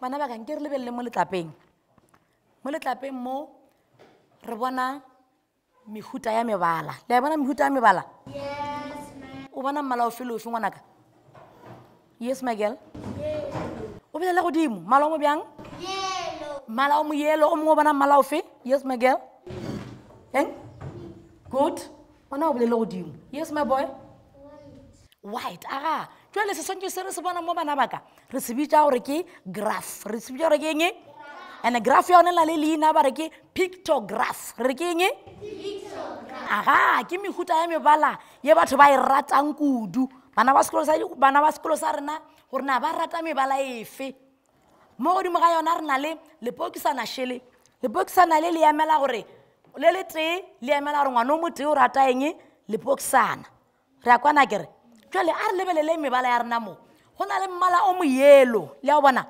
bana ba ka nke re lebelele mo letlapeng mo letlapeng mo re bona mehuta ya mebala le a bona mehuta ya mebala o bona mmala o fele ofe ngwanaka yes my girl o belele godimo mmala o mo bjang mmala o mo yelo o mongwe o bona mmala ofe yes my girl eng good bona o belele godimo yes my boy white aga jwale seswantšho se re se bona mo bana baka re se bitsa gore ke graph re se bitsa gore ke eng and e? graph ya one e na le leina ba re ke pictograph re re ke eng e? aga ke mehuta ya mebala ye batho ba e ratang kudu bana ba sekolo sa rena gore na ba rata mebala efe mo godimo ga yona re na le lepokisana shele lepokisana le le emela gore le le tee le emela gore ngwana o motee o rata eng lepokisana re ya kwana kere jwale a re lebelele mebala ya rena mo go na le mmala o moyelo le a o bona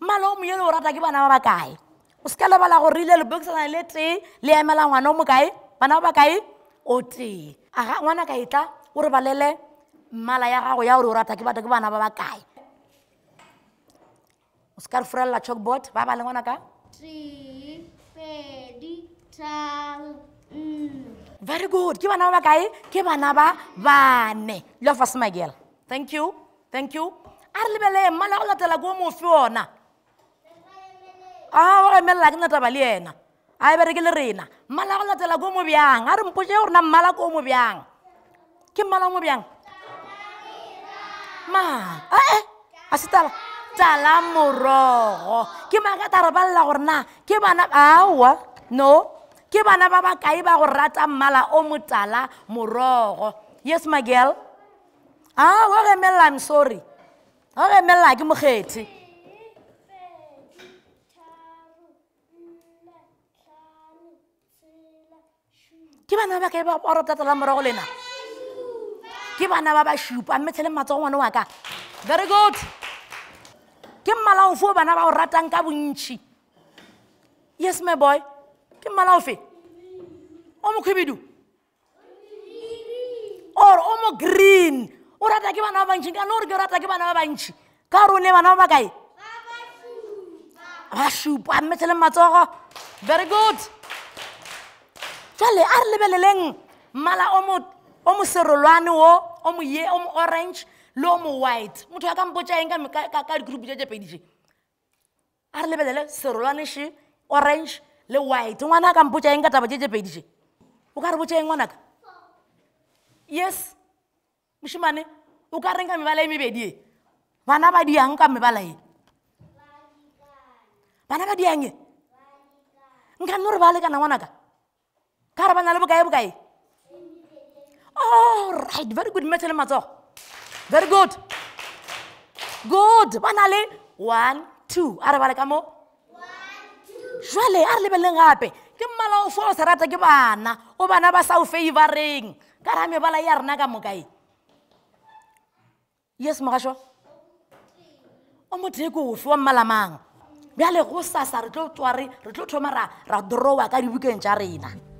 mmala o moyelo o rata ke bana ba ba kae o seka lebala gore rile lebokisana le tee le emela ngwana o mokae bana ba bakae o tee aga ngwana ka tla o re balele mmala ya gago ya gore o rata ke batho ke bana ba ba kae o seka re forelela chalkboard ba ba le ngwana ka tee pedi tharo Very good. Ke bana ba kae? Ke vane. Love us my girl. Thank you. Thank you. A re lebelele mmala o latela ko mofe ona. A o emelela ke nataba le ena. A e bereke le rena. Mmala o latela na mmala ko mo bjang. Ke mmala Ma, eh eh. talamuro. se tala. Tala morogo. Ke maka ta na ke bana No ke bana ba bakae ba go rata mmala o motala morogo yes my girl a ah, wa gemelela i'm sorry wa gemelela ke mokgethe ke bana ba bakae ba go ratala morogo lena ke bana ba ba šupa mme tshele matsogo ngwane wa ka very good ke mmala ofe o bana ba o ratang ka bontšhi yes my boy kim malaw fi o mo khibidu or o mo green o rata ke bana ba bantsi ka nore ke rata ke bana ba bantsi ka re o ne bana ba ba kae ba supa mmetlheleng matsogo very good jale a re lebeleleng mmala o mo serolwane o o mo ye o mo orange kan le o mo white motho ya kampotsa eng ka dikrupu ja japedise a re lebelele serolwane she orange le white ngwanaka mpotsa eng ka taba jeje pedie o ka re botsa eng ngwanaka yes mosimane o ka reng ka mebala e mebedie bana ba diang ka mebala e bana ba diange nka nne gore ba lekana ngwanaka ka re ba na le bokae bokae allright very good matshe le matsogo very good good ba na le one two a re ba le ka moo jwale a re lebeleng gape ke mmalao fa o sa rata ke bana o bana ba saufei ba reng ka ra mebala e a rena ka mokae yes mogaswa o mothee ke ofe wa mmalamang bjale go sasa re tlo tsware re tlo thoma ra drowa ka dibukeng tša rena mm -hmm.